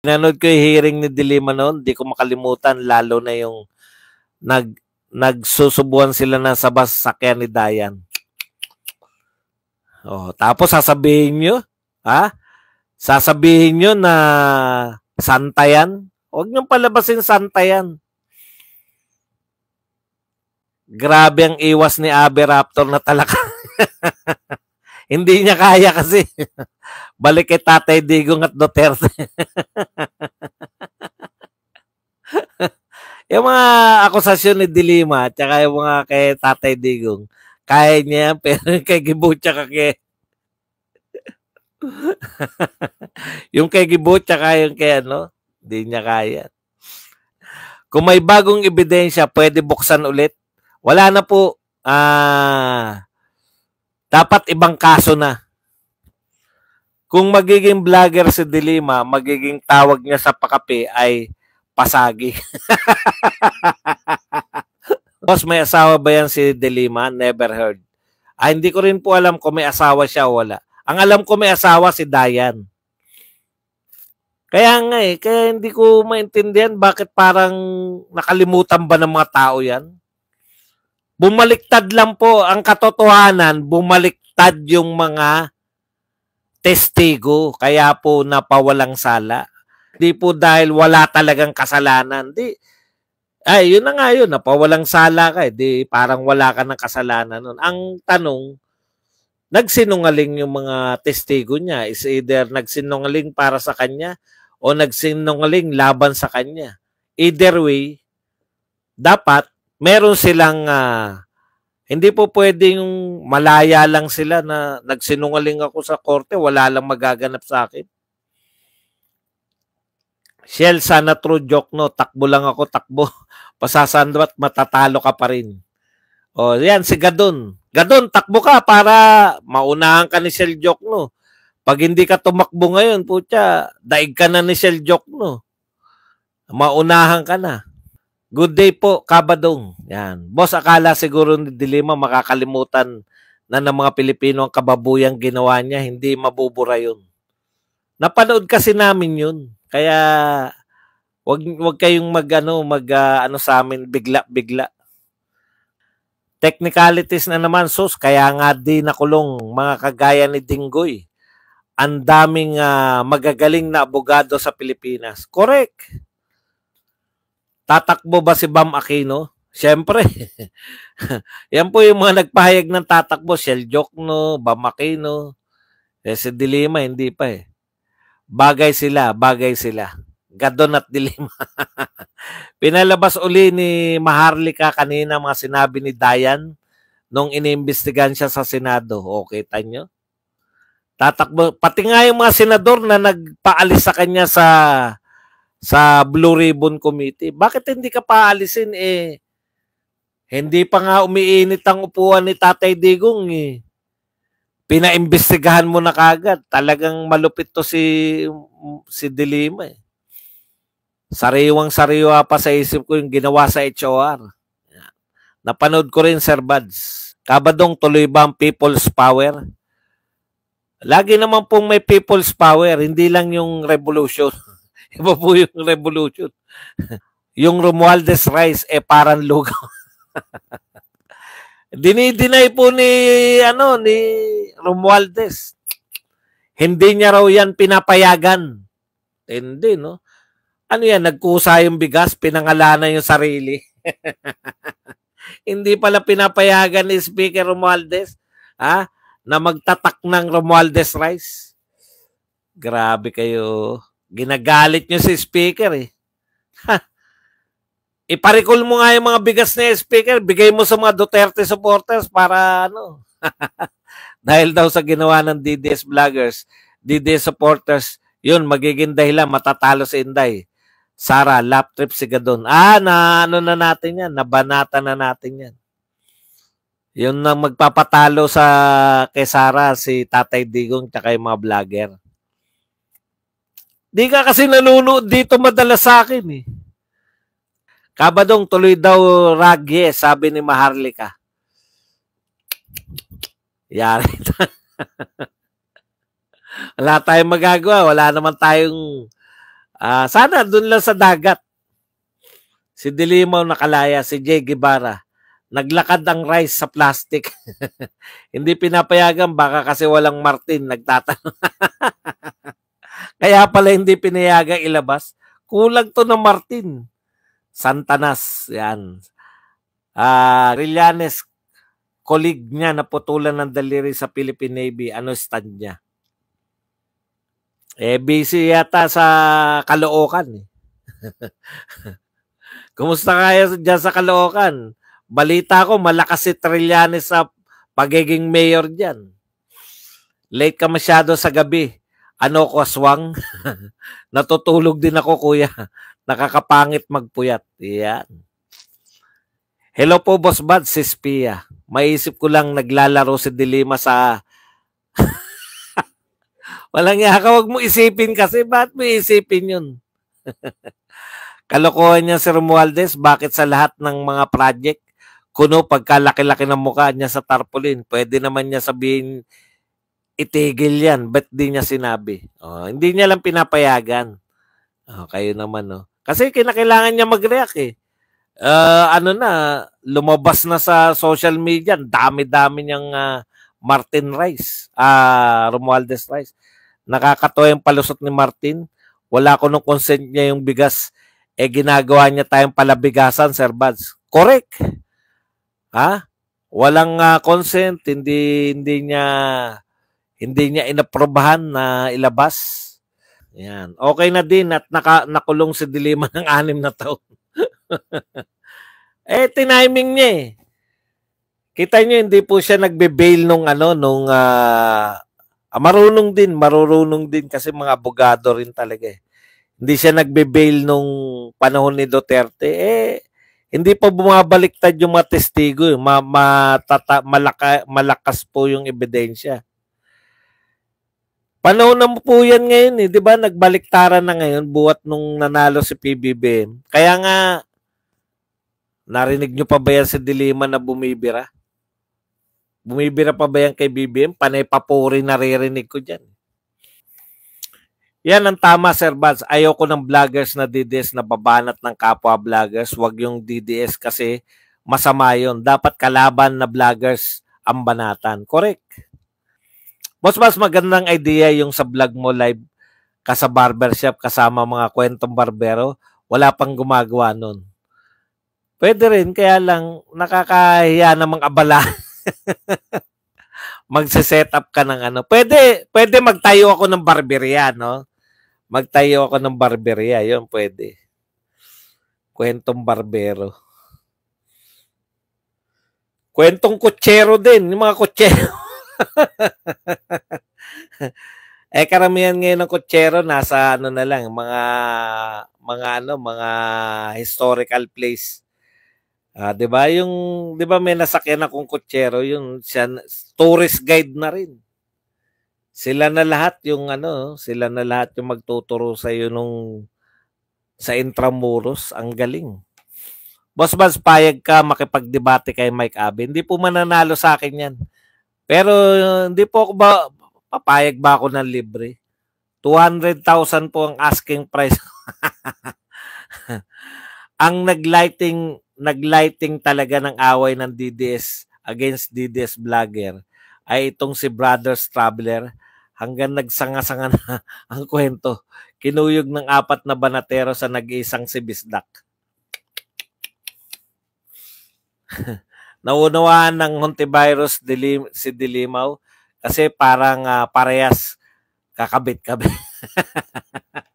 Pinanood ko yung hearing ni Dilima noon, di ko makalimutan lalo na yung nag nagsusubuan sila na sa bus sakyan ni Dayan. Oh, tapos sasabihin nyo, ha? Sasabihin nyo na santa yan. Huwag nyo palabasin santa yan. Grabe ang iwas ni Abe Raptor na talaga. Hindi niya kaya kasi. Balik kay Tatay Digong at Duterte. yung mga akusasyon ni Dilima at saka yung mga kay Tatay Digong, kaya niya pero kay Gibo tsaka kay yung kay Gibo tsaka yung kay ano, hindi niya kaya. Kung may bagong ebidensya, pwede buksan ulit. Wala na po. Ah, dapat ibang kaso na. Kung magiging vlogger si Dilima, magiging tawag niya sa pakape ay pasagi. Boss, may asawa ba yan si Dilima? Never heard. Ah, hindi ko rin po alam kung may asawa siya o wala. Ang alam ko may asawa si Dayan. Kaya nga eh, kaya hindi ko maintindihan bakit parang nakalimutan ba ng mga tao yan. Bumaliktad lang po ang katotohanan, bumaliktad yung mga testigo kaya po napawalang sala. Hindi po dahil wala talagang kasalanan. Di, ay, yun na nga yun, napawalang sala ka, eh. di parang wala ka ng kasalanan nun. Ang tanong, nagsinungaling yung mga testigo niya is either nagsinungaling para sa kanya o nagsinungaling laban sa kanya. Either way, dapat meron silang uh, hindi po pwedeng malaya lang sila na nagsinungaling ako sa korte, wala lang magaganap sa akin. Shell, sana true joke, no? Takbo lang ako, takbo. Pasasandwat, matatalo ka pa rin. O, yan, si Gadon. Gadon, takbo ka para maunahan ka ni Shell joke, no? Pag hindi ka tumakbo ngayon, putya, daig ka na ni Shell joke, no? Maunahan ka na. Good day po, Kabadong. Yan. Boss, akala siguro ni Dilima makakalimutan na ng mga Pilipino ang kababuyang ginawa niya. Hindi mabubura yun. Napanood kasi namin yun. Kaya wag wag kayong magano mag uh, ano sa amin bigla bigla. Technicalities na naman sus kaya nga di nakulong mga kagaya ni Dinggoy. Ang daming uh, magagaling na abogado sa Pilipinas. Correct. Tatakbo ba si Bam Aquino? Siyempre. Yan po yung mga nagpahayag ng tatakbo. Shell Jokno, Bam Aquino. Eh, si Dilima, hindi pa eh. Bagay sila, bagay sila. Gadon at Dilima. Pinalabas uli ni Maharlika kanina mga sinabi ni Dayan nung iniimbestigahan siya sa Senado. Okay, tanyo. Tatakbo. Pati nga yung mga senador na nagpaalis sa kanya sa sa Blue Ribbon Committee. Bakit hindi ka paalisin eh? Hindi pa nga umiinit ang upuan ni Tatay Digong eh. Pinaimbestigahan mo na kagad. Talagang malupit to si, si Dilima eh. Sariwang sariwa pa sa isip ko yung ginawa sa HOR. Napanood ko rin Sir Bads. Kabadong tuloy ba ang people's power? Lagi naman pong may people's power, hindi lang yung revolution. Iba po yung revolution. yung Romualdez Rice, eh parang lugaw. Dinidinay po ni, ano, ni Romualdez. Hindi niya raw yan pinapayagan. Hindi, no? Ano yan, nagkusa yung bigas, pinangalanan yung sarili. Hindi pala pinapayagan ni Speaker Romualdez ha, na magtatak ng Romualdez Rice. Grabe kayo. Ginagalit nyo si speaker eh. Ha. Iparikol mo nga yung mga bigas na speaker, bigay mo sa mga Duterte supporters para ano. Dahil daw sa ginawa ng DDS vloggers, DDS supporters, yun, magiging dahilan, matatalo si Inday. Sara, lap trip si Gadon. Ah, na ano na natin yan, nabanata na natin yan. Yun na magpapatalo sa kay Sara, si Tatay Digong, tsaka yung mga vlogger. Di ka kasi nanonood dito madalas sa akin eh. Kabadong tuloy daw ragye, eh, sabi ni Maharlika. Yari. wala tayong magagawa. Wala naman tayong... Uh, sana doon lang sa dagat. Si Dilimaw nakalaya, si Jay Guevara. Naglakad ang rice sa plastic. Hindi pinapayagan, baka kasi walang Martin nagtatanong. Kaya pala hindi pinayagan ilabas. Kulang to na Martin. Santanas, yan. Ah, uh, Rillanes, colleague niya na putulan ng daliri sa Philippine Navy. Ano stand niya? Eh, busy yata sa Caloocan. Eh. Kumusta kaya dyan sa Caloocan? Balita ko, malakas si Trillanes sa pagiging mayor dyan. Late ka masyado sa gabi ano ko aswang? Natutulog din ako kuya. Nakakapangit magpuyat. Yan. Hello po Boss Bad, sis Pia. Maisip ko lang naglalaro si Dilima sa... Walang yaka, wag mo isipin kasi. Ba't mo isipin yun? Kalokohan niya si Romualdez. Bakit sa lahat ng mga project, kuno pagkalaki-laki ng mukha niya sa tarpaulin, pwede naman niya sabihin itigil yan. Ba't di niya sinabi? Oh, hindi niya lang pinapayagan. Oh, kayo naman, no? Oh. Kasi kinakailangan niya mag-react, eh. Uh, ano na, lumabas na sa social media, dami-dami niyang uh, Martin Rice, uh, Romualdez Rice. Nakakatawa yung palusot ni Martin. Wala ko nung consent niya yung bigas. Eh, ginagawa niya tayong palabigasan, Sir Bads. Correct. Ha? Walang uh, consent, hindi, hindi niya hindi niya inaprobahan na ilabas. Yan. Okay na din at naka, nakulong si Dilima ng anim na taon. eh, tinaiming niya eh. Kita niyo, hindi po siya nagbe-bail nung ano, nung uh, ah, marunong din, marurunong din kasi mga abogado rin talaga eh. Hindi siya nagbe-bail nung panahon ni Duterte. Eh, hindi po bumabaliktad yung mga testigo. Eh. Ma, matata, malaka, malakas po yung ebidensya. Panahon na po yan ngayon eh. Di ba? Nagbaliktaran na ngayon buwat nung nanalo si PBBM. Kaya nga, narinig nyo pa ba yan si Dilima na bumibira? Bumibira pa ba yan kay BBM? Panay papuri naririnig ko dyan. Yan ang tama, Sir Bats. Ayoko ng vloggers na DDS na babanat ng kapwa vloggers. Huwag yung DDS kasi masama yon. Dapat kalaban na vloggers ang banatan. Correct mas mas magandang idea yung sa vlog mo live ka sa barbershop kasama mga kwentong barbero, wala pang gumagawa nun. Pwede rin, kaya lang nakakahiya namang abala. Magse-set up ka ng ano. Pwede, pwede magtayo ako ng barberya, no? Magtayo ako ng barberya, yun pwede. Kwentong barbero. Kwentong kutsero din, yung mga kutsero. eh karamihan ngayon ng kutsero nasa ano na lang mga mga ano mga historical place. Ah, 'di ba? Yung 'di ba may nasakyan akong kutsero, yung siya, tourist guide na rin. Sila na lahat yung ano, sila na lahat yung magtuturo sa iyo nung sa Intramuros, ang galing. Boss Bans, payag ka makipagdebate kay Mike Abe. Hindi po mananalo sa akin 'yan. Pero hindi po ako ba, papayag ba ako ng libre? 200,000 po ang asking price. ang naglighting naglighting talaga ng away ng DDS against DDS vlogger ay itong si Brothers Traveler hanggang nagsanga-sanga na ang kwento. Kinuyog ng apat na banatero sa nag-iisang si Bisdak. naunawaan ng Hontivirus Dilim, si Dilimaw kasi parang uh, parehas kakabit-kabit.